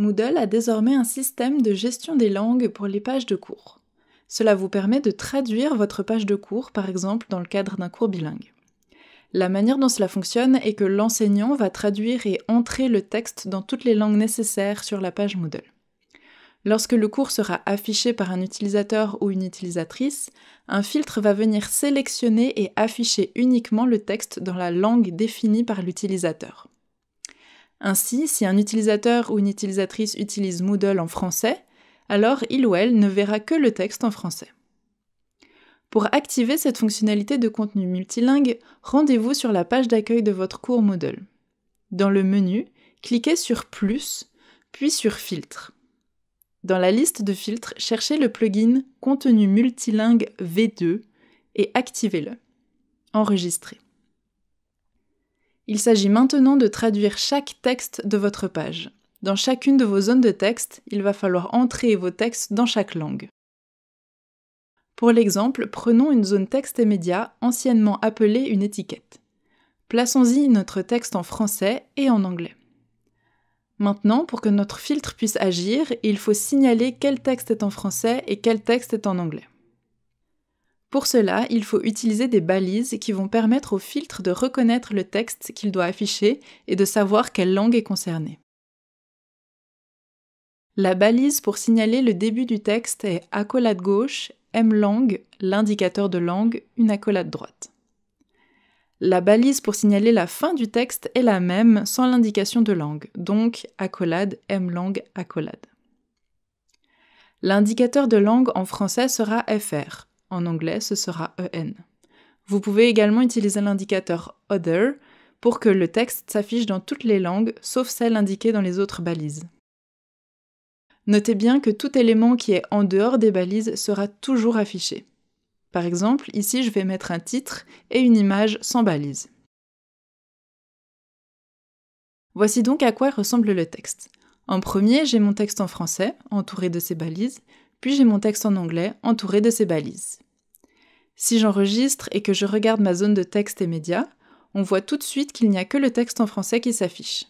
Moodle a désormais un système de gestion des langues pour les pages de cours. Cela vous permet de traduire votre page de cours, par exemple dans le cadre d'un cours bilingue. La manière dont cela fonctionne est que l'enseignant va traduire et entrer le texte dans toutes les langues nécessaires sur la page Moodle. Lorsque le cours sera affiché par un utilisateur ou une utilisatrice, un filtre va venir sélectionner et afficher uniquement le texte dans la langue définie par l'utilisateur. Ainsi, si un utilisateur ou une utilisatrice utilise Moodle en français, alors il ou elle ne verra que le texte en français. Pour activer cette fonctionnalité de contenu multilingue, rendez-vous sur la page d'accueil de votre cours Moodle. Dans le menu, cliquez sur Plus, puis sur Filtre. Dans la liste de filtres, cherchez le plugin Contenu multilingue V2 et activez-le. Enregistrez. Il s'agit maintenant de traduire chaque texte de votre page. Dans chacune de vos zones de texte, il va falloir entrer vos textes dans chaque langue. Pour l'exemple, prenons une zone texte et média, anciennement appelée une étiquette. Plaçons-y notre texte en français et en anglais. Maintenant, pour que notre filtre puisse agir, il faut signaler quel texte est en français et quel texte est en anglais. Pour cela, il faut utiliser des balises qui vont permettre au filtre de reconnaître le texte qu'il doit afficher et de savoir quelle langue est concernée. La balise pour signaler le début du texte est accolade gauche, M-langue, l'indicateur de langue, une accolade droite. La balise pour signaler la fin du texte est la même sans l'indication de langue, donc accolade, M-langue, accolade. L'indicateur de langue en français sera FR, en anglais, ce sera EN. Vous pouvez également utiliser l'indicateur Other pour que le texte s'affiche dans toutes les langues, sauf celles indiquées dans les autres balises. Notez bien que tout élément qui est en dehors des balises sera toujours affiché. Par exemple, ici je vais mettre un titre et une image sans balise. Voici donc à quoi ressemble le texte. En premier, j'ai mon texte en français, entouré de ces balises, puis j'ai mon texte en anglais entouré de ces balises. Si j'enregistre et que je regarde ma zone de texte et médias, on voit tout de suite qu'il n'y a que le texte en français qui s'affiche.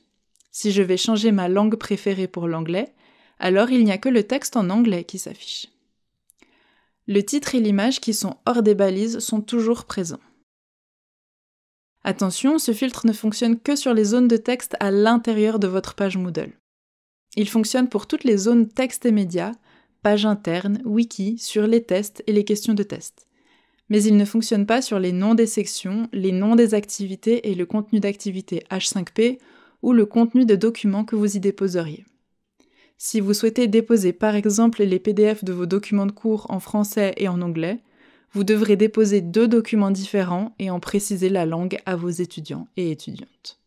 Si je vais changer ma langue préférée pour l'anglais, alors il n'y a que le texte en anglais qui s'affiche. Le titre et l'image qui sont hors des balises sont toujours présents. Attention, ce filtre ne fonctionne que sur les zones de texte à l'intérieur de votre page Moodle. Il fonctionne pour toutes les zones texte et médias, page interne, wiki sur les tests et les questions de test. Mais il ne fonctionne pas sur les noms des sections, les noms des activités et le contenu d'activité H5P ou le contenu de documents que vous y déposeriez. Si vous souhaitez déposer par exemple les PDF de vos documents de cours en français et en anglais, vous devrez déposer deux documents différents et en préciser la langue à vos étudiants et étudiantes.